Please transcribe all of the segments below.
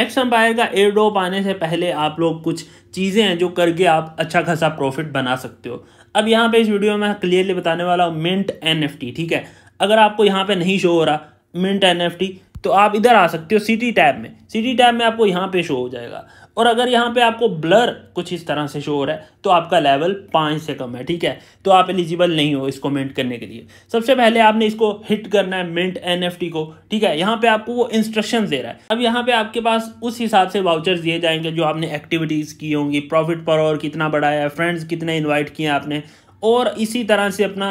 x Empire का air drop आने से पहले आप लोग कुछ चीज़ें हैं जो करके आप अच्छा खासा प्रॉफिट बना सकते हो अब यहाँ पे इस वीडियो में क्लियरली बताने वाला हूँ मिंट एन ठीक है अगर आपको यहाँ पे नहीं शो हो रहा मिंट एन तो आप इधर आ सकते हो सिटी टैब में सिटी टैब में आपको यहाँ पे शो हो जाएगा और अगर यहाँ पे आपको ब्लर कुछ इस तरह से शो हो रहा है तो आपका लेवल पाँच से कम है ठीक है तो आप एलिजिबल नहीं हो इसको मिंट करने के लिए सबसे पहले आपने इसको हिट करना है मिंट एन को ठीक है यहाँ पे आपको वो इंस्ट्रक्शन दे रहा है अब यहाँ पे आपके पास उस हिसाब से वाउचर्स दिए जाएंगे जो आपने एक्टिविटीज़ की होंगी प्रॉफिट पर और कितना बढ़ाया फ्रेंड्स कितने इन्वाइट किए आपने और इसी तरह से अपना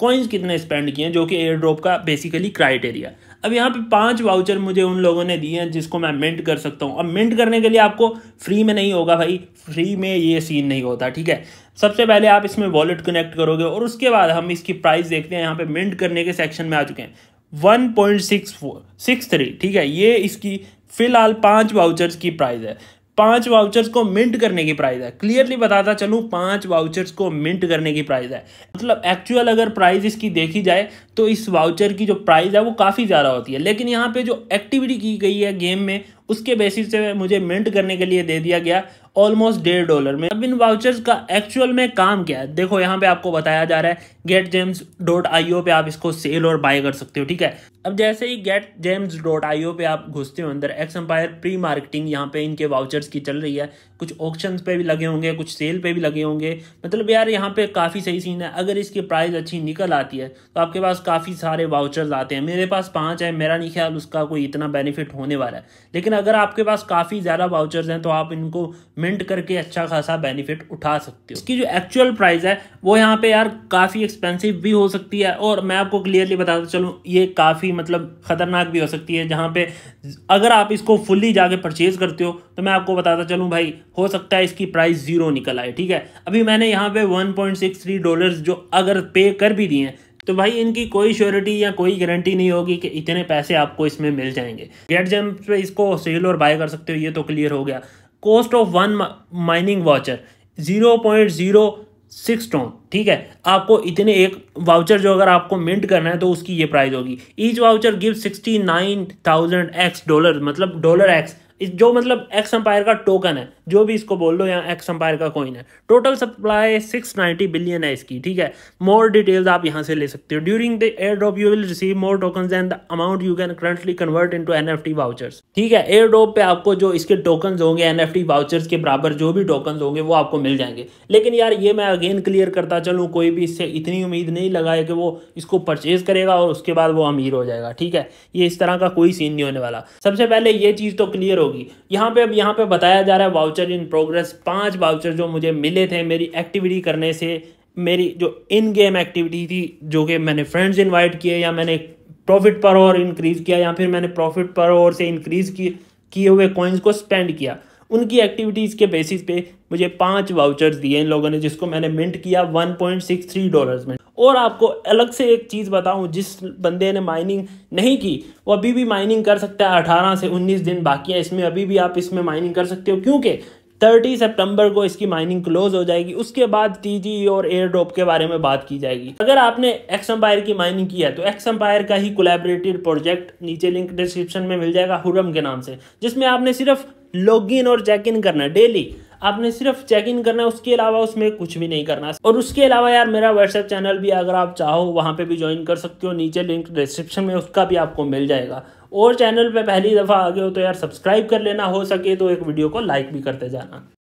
कॉइन्स कितने स्पेंड किए हैं जो कि एयर ड्रॉप का बेसिकली क्राइटेरिया अब यहाँ पे पांच वाउचर मुझे उन लोगों ने दिए हैं जिसको मैं मिंट कर सकता हूँ अब मिंट करने के लिए आपको फ्री में नहीं होगा भाई फ्री में ये सीन नहीं होता ठीक है सबसे पहले आप इसमें वॉलेट कनेक्ट करोगे और उसके बाद हम इसकी प्राइस देखते हैं यहाँ पे मिंट करने के सेक्शन में आ चुके हैं one point six four six three ठीक है ये इसकी फिलहाल पाँच वाउचर्स की प्राइस है पांच वाउचर्स को मिंट करने की प्राइस है क्लियरली बताता चलूं पांच वाउचर्स को मिंट करने की प्राइस है मतलब एक्चुअल अगर प्राइस इसकी देखी जाए तो इस वाउचर की जो प्राइस है वो काफ़ी ज़्यादा होती है लेकिन यहाँ पे जो एक्टिविटी की गई है गेम में उसके बेसिस से मुझे मिंट करने के लिए दे दिया गया ऑलमोस्ट डेढ़ डॉलर में अब इन वाउचर्स का एक्चुअल में काम क्या है देखो यहाँ पे आपको बताया जा रहा है गेट जेम्स डॉट आई पे आप इसको सेल और बाय कर सकते हो ठीक है अब जैसे ही get gems dot I O आप घुसते हो अंदर एक्स एम्पायर प्री मार्केटिंग यहाँ पे इनके वाउचर्स की चल रही है कुछ ऑप्शन पे भी लगे होंगे कुछ सेल पे भी लगे होंगे मतलब यार यहाँ पे काफ़ी सही सीन है अगर इसकी प्राइस अच्छी निकल आती है तो आपके पास काफ़ी सारे वाउचर्स आते हैं मेरे पास पाँच है मेरा नहीं ख्याल उसका कोई इतना बेनिफिट होने वाला है लेकिन अगर आपके पास काफ़ी ज़्यादा वाउचर्स हैं तो आप इनको मिंट करके अच्छा खासा बेनिफिट उठा सकते हो इसकी जो एक्चुअल प्राइस है वो यहाँ पर यार काफ़ी एक्सपेंसिव भी हो सकती है और मैं आपको क्लियरली बताता चलूँ ये काफ़ी काफ़ी मतलब ख़तरनाक भी हो सकती है जहाँ पे अगर आप इसको फुल्ली जाके परचेज़ करते हो तो मैं आपको बताता चलूँ भाई हो सकता है इसकी प्राइस ज़ीरो निकल आए ठीक है अभी मैंने यहाँ पे 1.63 डॉलर्स जो अगर पे कर भी दिए हैं तो भाई इनकी कोई श्योरिटी या कोई गारंटी नहीं होगी कि इतने पैसे आपको इसमें मिल जाएंगे गेट जम्प पे इसको सेल और बाय कर सकते हो ये तो क्लियर हो गया cost of one mining voucher zero point zero six stone ठीक है आपको इतने एक वाउचर जो अगर आपको मिंट करना है तो उसकी ये प्राइस होगी each voucher give sixty nine thousand X dollar मतलब डॉलर एक्स इस जो मतलब एक्स एम्पायर का टोकन है जो भी इसको बोल लो यहाँ एक्स एम्पायर का कॉइन है total supply six ninety billion है इसकी ठीक है मोर डिटेल्स आप यहाँ से ले सकते हो during the air drop you will receive more token and the amount you can currently convert into an vouchers ठीक है एयर ड्रॉप पे आपको जो इसके टोकन होंगे एन वाउचर्स के बराबर जो भी टोकन होंगे वो आपको मिल जाएंगे लेकिन यार ये मैं अगेन क्लियर करता चलूँ कोई भी इससे इतनी उम्मीद नहीं लगाए कि वो इसको परचेज करेगा और उसके बाद वो अमीर हो जाएगा ठीक है ये इस तरह का कोई सीन नहीं होने वाला सबसे पहले ये चीज़ तो क्लियर हो होगी यहाँ पे अब यहाँ पे बताया जा रहा है वाउचर इन प्रोग्रेस पांच वाउचर जो मुझे मिले थे मेरी एक्टिविटी करने से मेरी जो इन गेम एक्टिविटी थी जो कि मैंने फ्रेंड्स इनवाइट किए या मैंने प्रॉफिट पर और इंक्रीज़ किया या फिर मैंने प्रॉफिट पर और से इंक्रीज़ किए हुए कॉइन्स को स्पेंड किया उनकी एक्टिविटीज़ के बेसिस पे मुझे पांच वाउचर्स दिए इन लोगों ने जिसको मैंने मिंट किया 1.63 डॉलर्स में और आपको अलग से एक चीज़ बताऊं जिस बंदे ने माइनिंग नहीं की वो अभी भी माइनिंग कर सकता है 18 से 19 दिन बाकी है इसमें अभी भी आप इसमें माइनिंग कर सकते हो क्योंकि 30 सितंबर को इसकी माइनिंग क्लोज हो जाएगी उसके बाद टीजी और एयर ड्रॉप के बारे में बात की जाएगी अगर आपने एक्स एम्पायर की माइनिंग की है तो एक्स एम्पायर का ही कोलेबरेटेड प्रोजेक्ट नीचे लिंक डिस्क्रिप्शन में मिल जाएगा हुरम के नाम से जिसमें आपने सिर्फ लॉग इन और चेक इन करना डेली आपने सिर्फ चेक इन करना है उसके अलावा उसमें कुछ भी नहीं करना और उसके अलावा यार मेरा व्हाट्सएप चैनल भी अगर आप चाहो वहाँ पे भी ज्वाइन कर सकते हो नीचे लिंक डिस्क्रिप्शन में उसका भी आपको मिल जाएगा और चैनल पे पहली दफ़ा आ गए हो तो यार सब्सक्राइब कर लेना हो सके तो एक वीडियो को लाइक भी करते जाना